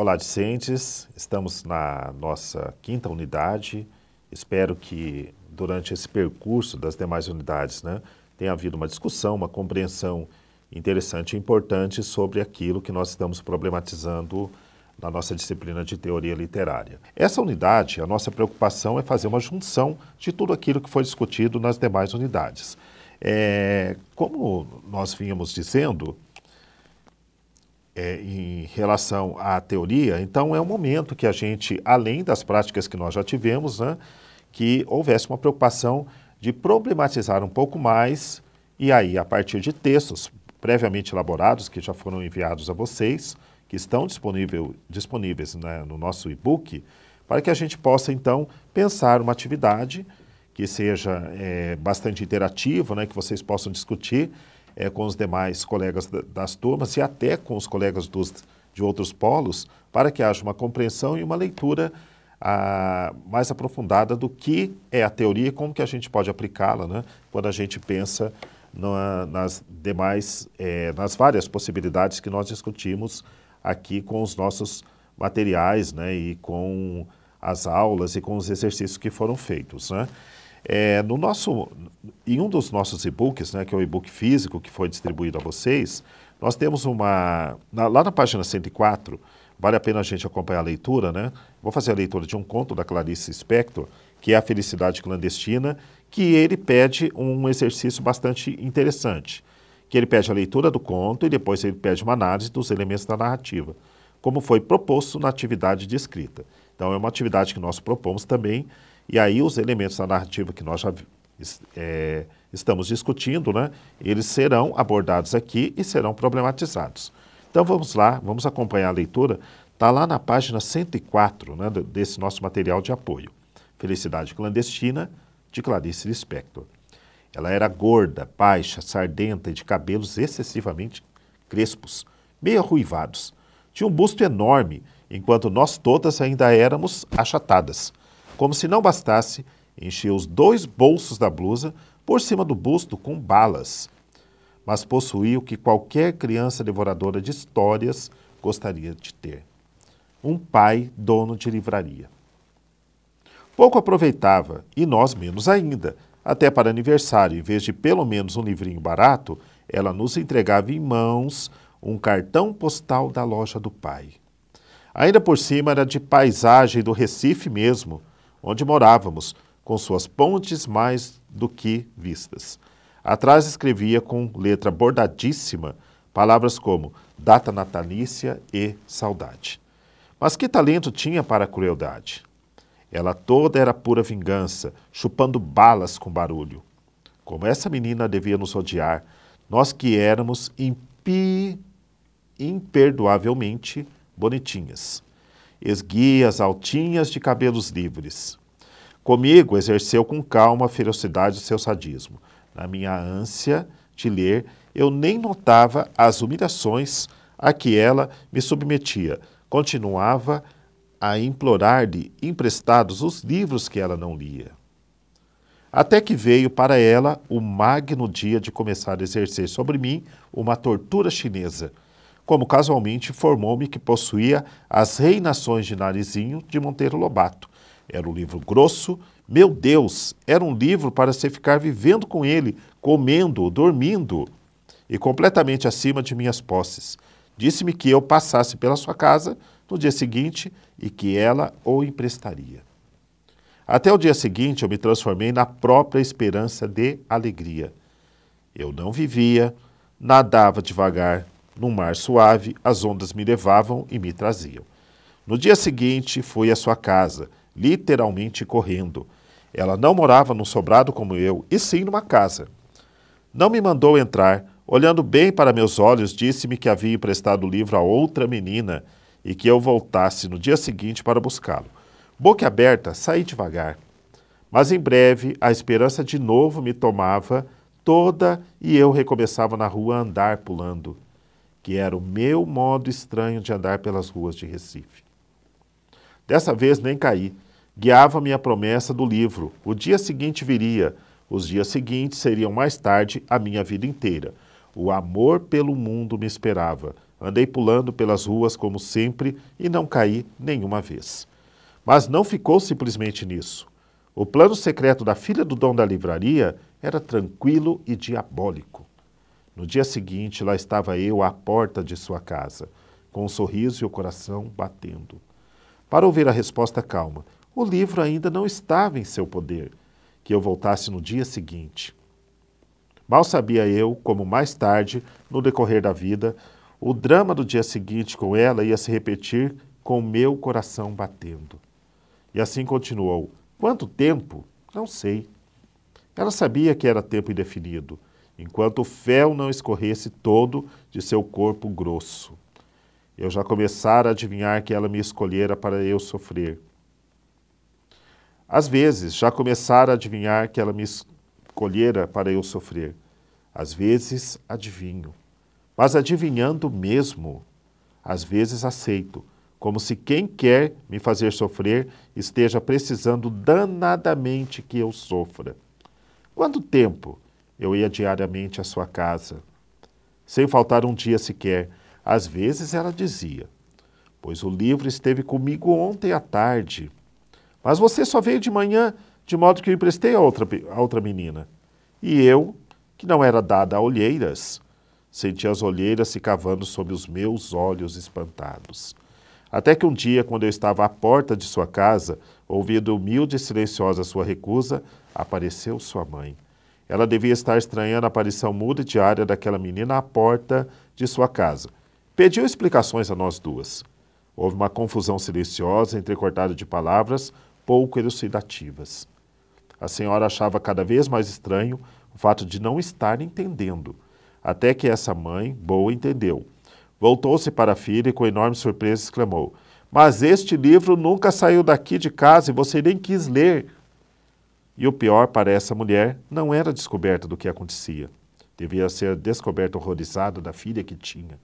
Olá, discentes. Estamos na nossa quinta unidade. Espero que durante esse percurso das demais unidades né, tenha havido uma discussão, uma compreensão interessante e importante sobre aquilo que nós estamos problematizando na nossa disciplina de teoria literária. Essa unidade, a nossa preocupação é fazer uma junção de tudo aquilo que foi discutido nas demais unidades. É, como nós vínhamos dizendo, é, em relação à teoria, então é um momento que a gente, além das práticas que nós já tivemos, né, que houvesse uma preocupação de problematizar um pouco mais, e aí, a partir de textos previamente elaborados, que já foram enviados a vocês, que estão disponível, disponíveis né, no nosso e-book, para que a gente possa, então, pensar uma atividade que seja é, bastante interativa, né, que vocês possam discutir é, com os demais colegas das turmas e até com os colegas dos, de outros polos, para que haja uma compreensão e uma leitura a, ah, mais aprofundada do que é a teoria e como que a gente pode aplicá-la né, quando a gente pensa na, nas demais, é, nas várias possibilidades que nós discutimos aqui com os nossos materiais né, e com as aulas e com os exercícios que foram feitos. Né? É, no nosso, em um dos nossos e-books, né, que é o e-book físico que foi distribuído a vocês, nós temos uma. Na, lá na página 104, vale a pena a gente acompanhar a leitura, né? Vou fazer a leitura de um conto da Clarice Spector, que é A Felicidade Clandestina, que ele pede um exercício bastante interessante. Que ele pede a leitura do conto e depois ele pede uma análise dos elementos da narrativa, como foi proposto na atividade de escrita. Então, é uma atividade que nós propomos também e aí os elementos da narrativa que nós já é, estamos discutindo, né, eles serão abordados aqui e serão problematizados. Então vamos lá, vamos acompanhar a leitura. Está lá na página 104 né, desse nosso material de apoio. Felicidade Clandestina, de Clarice Lispector. Ela era gorda, baixa, sardenta e de cabelos excessivamente crespos, meio arruivados. Tinha um busto enorme, enquanto nós todas ainda éramos achatadas. Como se não bastasse, encheu os dois bolsos da blusa por cima do busto com balas. Mas possuía o que qualquer criança devoradora de histórias gostaria de ter: um pai dono de livraria. Pouco aproveitava, e nós menos ainda. Até para aniversário, em vez de pelo menos um livrinho barato, ela nos entregava em mãos um cartão postal da loja do pai. Ainda por cima era de paisagem do Recife mesmo, onde morávamos, com suas pontes mais do que vistas. Atrás escrevia com letra bordadíssima palavras como data natalícia e saudade. Mas que talento tinha para a crueldade? Ela toda era pura vingança, chupando balas com barulho. Como essa menina devia nos odiar, nós que éramos impi... imperdoavelmente bonitinhas esguias, altinhas de cabelos livres. Comigo exerceu com calma a ferocidade do seu sadismo. Na minha ânsia de ler, eu nem notava as humilhações a que ela me submetia. Continuava a implorar-lhe emprestados os livros que ela não lia. Até que veio para ela o magno dia de começar a exercer sobre mim uma tortura chinesa como casualmente informou-me que possuía As Reinações de Narizinho, de Monteiro Lobato. Era um livro grosso, meu Deus, era um livro para se ficar vivendo com ele, comendo, dormindo e completamente acima de minhas posses. Disse-me que eu passasse pela sua casa no dia seguinte e que ela o emprestaria. Até o dia seguinte eu me transformei na própria esperança de alegria. Eu não vivia, nadava devagar, num mar suave, as ondas me levavam e me traziam. No dia seguinte, fui à sua casa, literalmente correndo. Ela não morava num sobrado como eu, e sim numa casa. Não me mandou entrar. Olhando bem para meus olhos, disse-me que havia emprestado o livro a outra menina e que eu voltasse no dia seguinte para buscá-lo. Boca aberta, saí devagar. Mas em breve, a esperança de novo me tomava toda e eu recomeçava na rua a andar pulando que era o meu modo estranho de andar pelas ruas de Recife. Dessa vez nem caí. Guiava-me a promessa do livro. O dia seguinte viria. Os dias seguintes seriam mais tarde a minha vida inteira. O amor pelo mundo me esperava. Andei pulando pelas ruas como sempre e não caí nenhuma vez. Mas não ficou simplesmente nisso. O plano secreto da filha do dono da livraria era tranquilo e diabólico. No dia seguinte, lá estava eu à porta de sua casa, com um sorriso e o coração batendo. Para ouvir a resposta calma, o livro ainda não estava em seu poder, que eu voltasse no dia seguinte. Mal sabia eu como mais tarde, no decorrer da vida, o drama do dia seguinte com ela ia se repetir com meu coração batendo. E assim continuou. Quanto tempo? Não sei. Ela sabia que era tempo indefinido, enquanto o fel não escorresse todo de seu corpo grosso. Eu já começara a adivinhar que ela me escolhera para eu sofrer. Às vezes, já começara a adivinhar que ela me escolhera para eu sofrer. Às vezes, adivinho. Mas adivinhando mesmo, às vezes aceito, como se quem quer me fazer sofrer esteja precisando danadamente que eu sofra. Quanto tempo eu ia diariamente à sua casa, sem faltar um dia sequer. Às vezes ela dizia: Pois o livro esteve comigo ontem à tarde, mas você só veio de manhã, de modo que eu emprestei a outra, a outra menina. E eu, que não era dada a olheiras, senti as olheiras se cavando sob os meus olhos espantados. Até que um dia, quando eu estava à porta de sua casa, ouvindo humilde e silenciosa sua recusa, apareceu sua mãe. Ela devia estar estranhando a aparição muda e diária daquela menina à porta de sua casa. Pediu explicações a nós duas. Houve uma confusão silenciosa, entrecortada de palavras pouco elucidativas. A senhora achava cada vez mais estranho o fato de não estar entendendo, até que essa mãe boa entendeu. Voltou-se para a filha e, com enorme surpresa, exclamou: Mas este livro nunca saiu daqui de casa e você nem quis ler. E o pior para essa mulher não era a descoberta do que acontecia, devia ser a descoberta horrorizada da filha que tinha.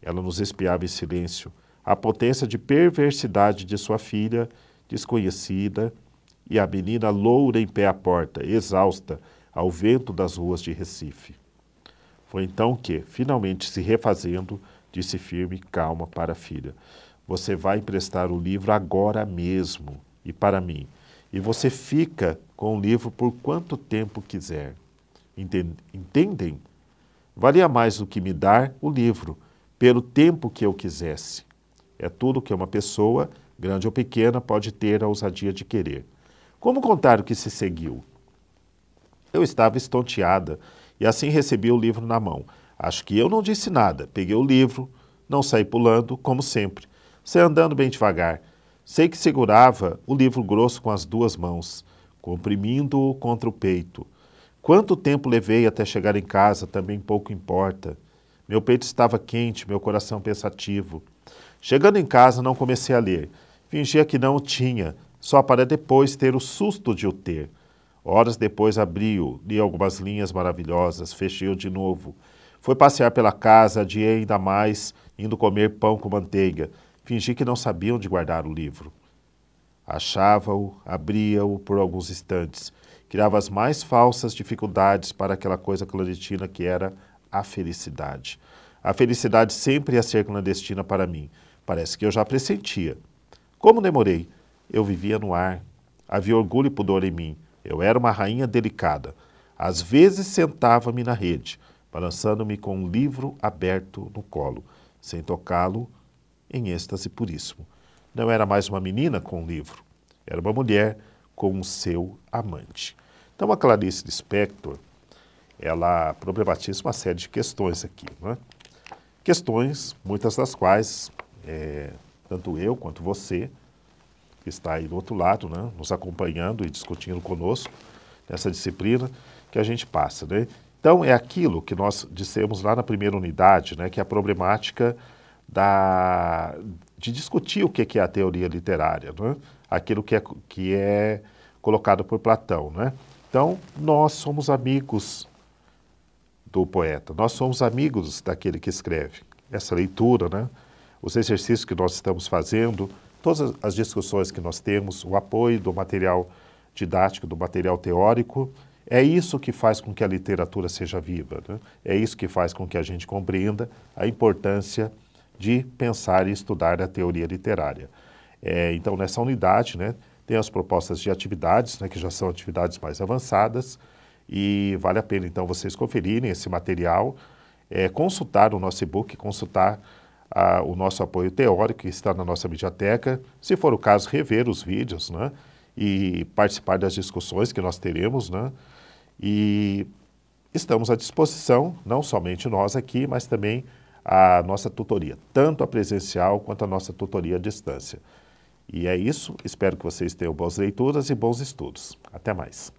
Ela nos espiava em silêncio, a potência de perversidade de sua filha, desconhecida, e a menina loura em pé à porta, exausta, ao vento das ruas de Recife. Foi então que, finalmente se refazendo, disse firme calma para a filha: Você vai emprestar o livro agora mesmo e para mim. E você fica com o livro por quanto tempo quiser. Entendem? Valia mais do que me dar o livro, pelo tempo que eu quisesse. É tudo que uma pessoa, grande ou pequena, pode ter a ousadia de querer. Como contar o que se seguiu? Eu estava estonteada e assim recebi o livro na mão. Acho que eu não disse nada. Peguei o livro, não saí pulando, como sempre. Saí andando bem devagar. Sei que segurava o livro grosso com as duas mãos, comprimindo-o contra o peito. Quanto tempo levei até chegar em casa também pouco importa. Meu peito estava quente, meu coração pensativo. Chegando em casa, não comecei a ler. Fingia que não o tinha, só para depois ter o susto de o ter. Horas depois abri-o, li algumas linhas maravilhosas, fechei-o de novo. Foi passear pela casa, adiei ainda mais, indo comer pão com manteiga. Fingi que não sabia onde guardar o livro. Achava-o, abria-o por alguns instantes, criava as mais falsas dificuldades para aquela coisa clandestina que era a felicidade. A felicidade sempre ia ser clandestina para mim. Parece que eu já pressentia. Como demorei? Eu vivia no ar. Havia orgulho e pudor em mim. Eu era uma rainha delicada. Às vezes sentava-me na rede, balançando-me com um livro aberto no colo. Sem tocá-lo, em êxtase puríssimo. Não era mais uma menina com o livro, era uma mulher com o seu amante. Então a Clarice Lispector, ela problematiza uma série de questões aqui, né? Questões, muitas das quais é, tanto eu quanto você, que está aí do outro lado, né, nos acompanhando e discutindo conosco nessa disciplina que a gente passa. Né? Então, é aquilo que nós dissemos lá na primeira unidade, né, que é a problemática da, de discutir o que é a teoria literária, né? aquilo que é, que é colocado por Platão. Né? Então, nós somos amigos do poeta, nós somos amigos daquele que escreve. Essa leitura, né? os exercícios que nós estamos fazendo, todas as discussões que nós temos, o apoio do material didático, do material teórico, é isso que faz com que a literatura seja viva, né? é isso que faz com que a gente compreenda a importância de pensar e estudar a teoria literária. É, então, nessa unidade, né, tem as propostas de atividades, né, que já são atividades mais avançadas, e vale a pena, então, vocês conferirem esse material, é, consultar o nosso e-book, consultar a, ah, o nosso apoio teórico, que está na nossa biblioteca, se for o caso, rever os vídeos, né, e participar das discussões que nós teremos, né, e estamos à disposição, não somente nós aqui, mas também a nossa tutoria, tanto a presencial quanto a nossa tutoria à distância. E é isso, espero que vocês tenham boas leituras e bons estudos. Até mais.